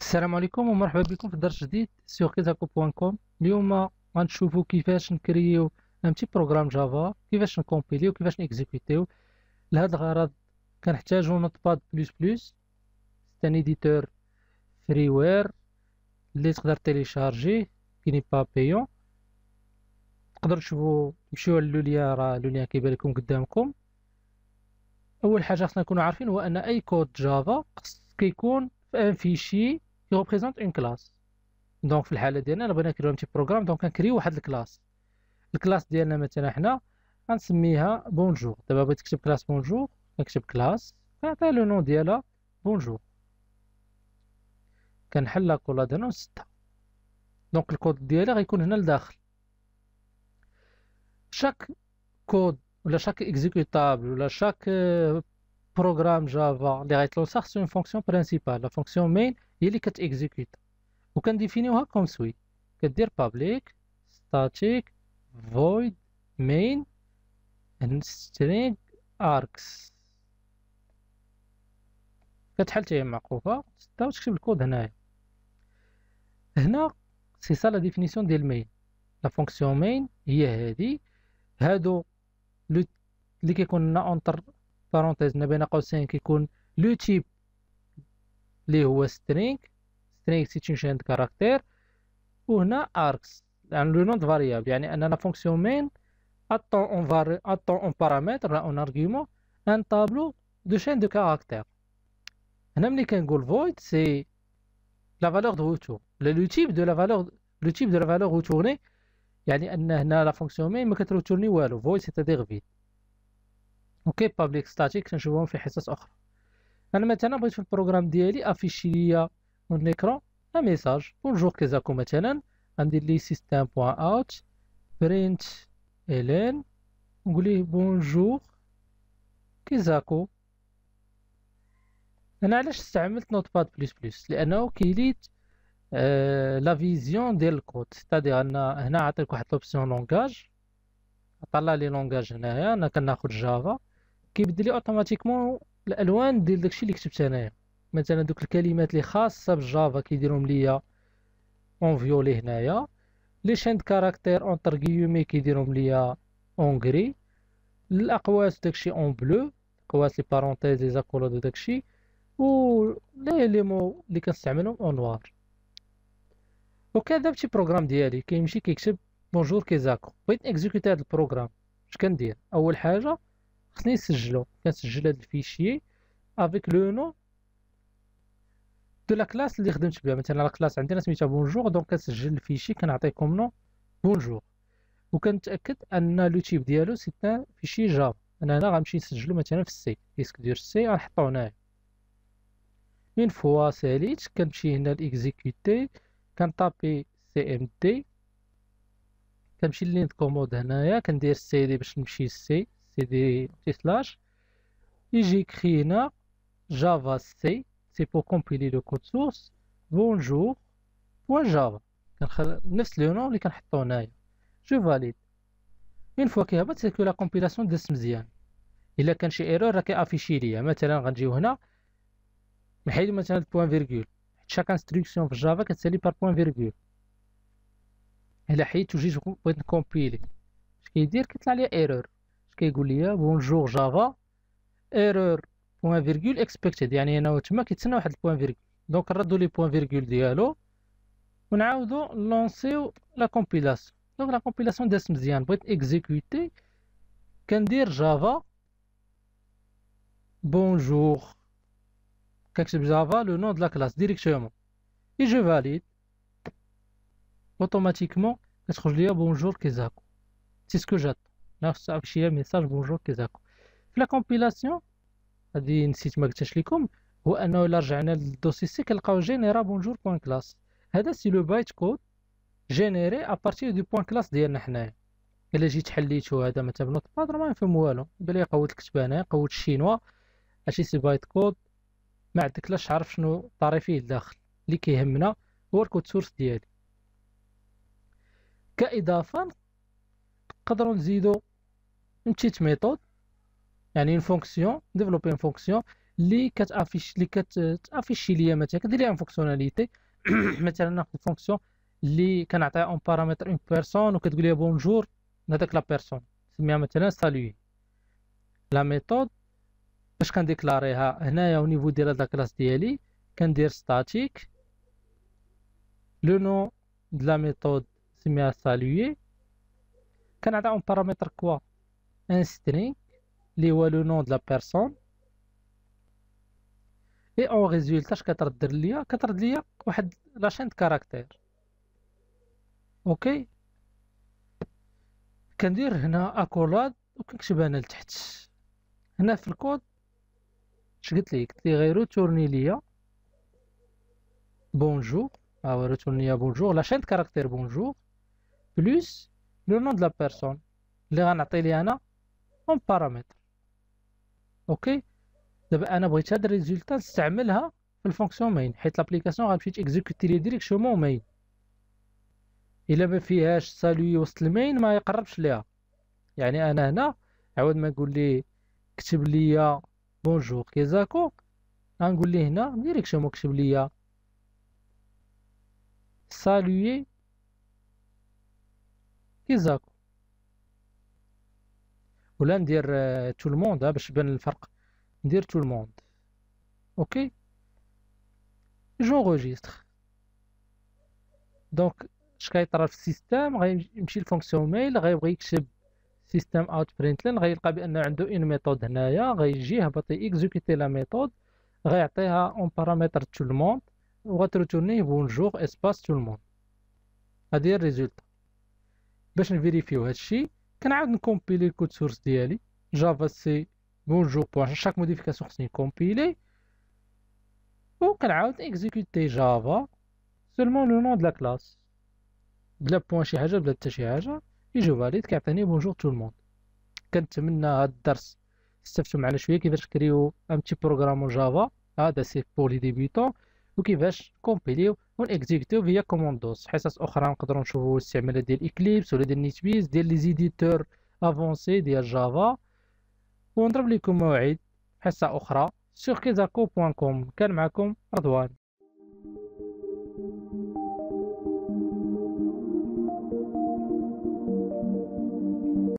السلام عليكم ومرحبا بكم في درس جديد سيغ كوم اليوم غنشوفو كيفاش نكريو ان تي بروغرام جافا كيفاش نكومبيليو كيفاش نيكزيكوتيو لهذا الغرض كنحتاجو نوتباد بلس بلس ستان ايديتور فري وير لي تقدر تيليشارجيه كي با بايون تقدروا تشوفوا مشيو على لوليا راه لوليا كيبان لكم قدامكم اول حاجه خصنا نكونوا عارفين هو ان اي كود جافا خص كيكون في ان فيشي يغوبريزونت اون كلاس دونك في الحاله ديالنا بغينا نكريو شي بروغرام دونك كنكريو واحد الكلاس الكلاس ديالنا مثلا حنا غنسميها بونجور دابا بغيت نكتب كلاس بونجور نكتب كلاس كنعطيها لو نون ديالها بونجور كنحل لا كولا ديالنا ستة دونك الكود ديالي غيكون هنا لداخل chaque code, chaque exécutable, chaque euh, programme Java, c'est une fonction principale. La fonction main, elle est exécute. Vous pouvez définir comme suit. public static void main and string args كتحل حتى هي معقوفه ستة وتكتب الكود هنايا هنا c'est ça la définition ديال main La fonction main هي هذه هادو اللي كيكون هنا اونتر بارونتيز ما بين قوسين كيكون لو تيب اللي هو سترينغ سترينغ سي سيتيشن كاركتير وهنا اركس يعني لو نوت فاريابل يعني اننا فونكسيون مين اطون اون فاري اطون اون بارامتر اون ارغيومون ان طابلو دو شين دو كاركتير هنا ملي كنقول فويد سي لا فالور دو لو تيب دو لا فالور لو تيب دو لا فالور اوتورني يعني ان هنا لا فونكسيون مي ما كتروتورني والو فويد سيتادير فيد اوكي بابليك ستاتيك كنشوفهم في حصص اخرى انا مثلا بغيت في البروغرام ديالي افيشي ليا من ليكرون ان ميساج بونجور كيزاكو مثلا غندير لي سيستم بوان اوت برينت الين نقول ليه بونجور كيزاكو انا علاش استعملت نوت باد بلس بلس لانه كيليت آه، لا فيزيون ديال الكود تادي ان هنا عطيك واحد لوبسيون لونغاج طلع لي لونغاج هنايا انا كناخد جافا كيبدل لي اوتوماتيكمون الالوان ديال داكشي اللي كتبت انايا مثلا دوك الكلمات اللي خاصه بالجافا كيديرهم ليا اون فيولي هنايا لي شين كاركتر اونتر كيومي كيديرهم ليا اون غري الاقواس داكشي اون بلو قواس لي بارونتيز لي زاكولود داكشي و لي مو اللي كنستعملهم اون نوار وكذا البروغرام بروغرام ديالي كيمشي كيكتب بونجور كيزاكو بغيت نكزيكوتي هاد البروغرام اش كندير اول حاجه خصني نسجلو كنسجل هاد الفيشيي افيك لو نو دو لا كلاس اللي خدمت بها مثلا لا كلاس عندنا سميتها بونجور دونك كنسجل الفيشي كنعطيكم نو بونجور وكنتاكد ان لو تيب ديالو سيتان فيشي جافا انا هنا غنمشي نسجلو مثلا في السي ديسك ديال السي غنحطو هنايا اون فوا ساليت كنمشي هنا لاكزيكوتي كنطابي سي ام دي كنمشي للين كومود هنايا كندير سي دي باش نمشي سي سي دي سلاش يجي كرينا جافا سي سي بو كومبيلي لو كود سورس بونجور بوان جافا كنخل نفس لو نون اللي كنحطو هنايا جو فاليد اون فوا كيهبط سيكو لا كومبيلاسيون دازت مزيان الا كان شي ايرور راه كيافيشي ليا مثلا غنجيو هنا نحيد مثلا البوان فيرغول chaque instruction Java qui est par point virgule. Et là, il y a toujours un compilée Ce qui veut dire qu'il y a une erreur. Ce qui veut dire, bonjour Java, erreur, point virgule, expected. Il y a une autre point virgule. Donc, on a les points virgule de On a lancer la compilation. Donc, la compilation de ce mzian va être exécutée. Qu'en dire Java Bonjour. تكتب جافا لو نون دو لا كلاس ديريكتومون اي جو فاليد اوتوماتيكمون كتخرج ليا بونجور كيزاكو سي سكو جات نفس هادشي ميساج بونجور كيزاكو في لا كومبيلاسيون هادي نسيت ما قلتهاش ليكم هو انه الا رجعنا للدوسي سي كنلقاو جينيرا بونجور بوان كلاس هذا سي لو بايت كود جينيري بارتير دو بوان كلاس ديالنا حنايا الا جيت حليتو هذا مثلا بنوت باد راه ما نفهم والو بلا قوت الكتبانه قوت الشينوا هادشي سي بايت كود ما عندك لا تعرف شنو طاري فيه الداخل اللي كيهمنا هو الكود سورس ديالي كإضافة نقدروا نزيدو بتيت ميثود يعني ان فونكسيون ديفلوبي ان فونكسيون اللي كتافيش اللي كتافيشي ليا مثلا كدير ليها فونكسيوناليتي مثلا ناخذ فونكسيون اللي كنعطيها اون بارامتر اون بيرسون وكتقول ليها بونجور لهداك لا بيرسون سميها مثلا سالوي لا ميثود باش كنديكلاريها هنايا نيفو ديال هاد لاكلاس ديالي كندير ستاتيك لو نو د لا ميثود سميها سالوي اون بارامتر كوا ان سترينغ لي هو لو نو د لا بيرسون اي اون ريزولتا اش كترد ليا كترد ليا واحد شين د كاركتير اوكي كندير هنا اكولاد وكنكتب انا لتحت هنا في الكود اش قلت لك قلت لي غير تورني ليا بونجور ها روتورني ليا بونجور لا شين كاركتير بونجور بلس لو نون دو لا بيرسون اللي غنعطي لي انا اون بارامتر اوكي دابا انا بغيت هاد الريزولتا نستعملها في الفونكسيون مين حيت لابليكاسيون غتمشي تيكزيكوتي لي ديريكتومون مين الا ما فيهاش سالوي وسط المين ما يقربش ليها يعني انا هنا عاود ما نقول لي كتب ليا Bonjour, kizako. Angoulé, direction Mokshiblia. dire que je dire saluer Kézako. Ou euh, tout le monde. Hein, dire tout le monde. Ok? J'enregistre. Donc, je vais Donc, je vais que سيستم اوت برينتلين غيلقى بانه عنده اون ميثود هنايا غيجي يهبط اكزيكوتي لا ميثود غيعطيها اون بارامتر تو الموند وغترتوني بونجور اسباس تو الموند هادي هي الريزولتا باش نفيريفيو هادشي كنعاود نكومبيلي الكود سورس ديالي جافا سي بونجور بوان شاك موديفيكاسيون خصني نكومبيلي وكنعاود اكزيكوتي جافا سولمون لو نون دو لا كلاس بلا بوان شي حاجه بلا حتى شي حاجه يجاوب فاليد كيعطيني بونجور تو الموند كنتمنى هاد الدرس استفدتوا معنا شويه كيفاش كريو ام تي بروغرام جافا هذا سي بور لي ديبيتون وكيفاش كومبيليو اكزيكتيو فيا كوموندوز حصص اخرى نقدروا نشوفوا الاستعمالات ديال اكليبس ولا ديال نيتبيز ديال لي زيديتور افونسي ديال جافا ونضرب لكم موعد حصه اخرى سيغ كيزاكو بوان كوم كان معكم رضوان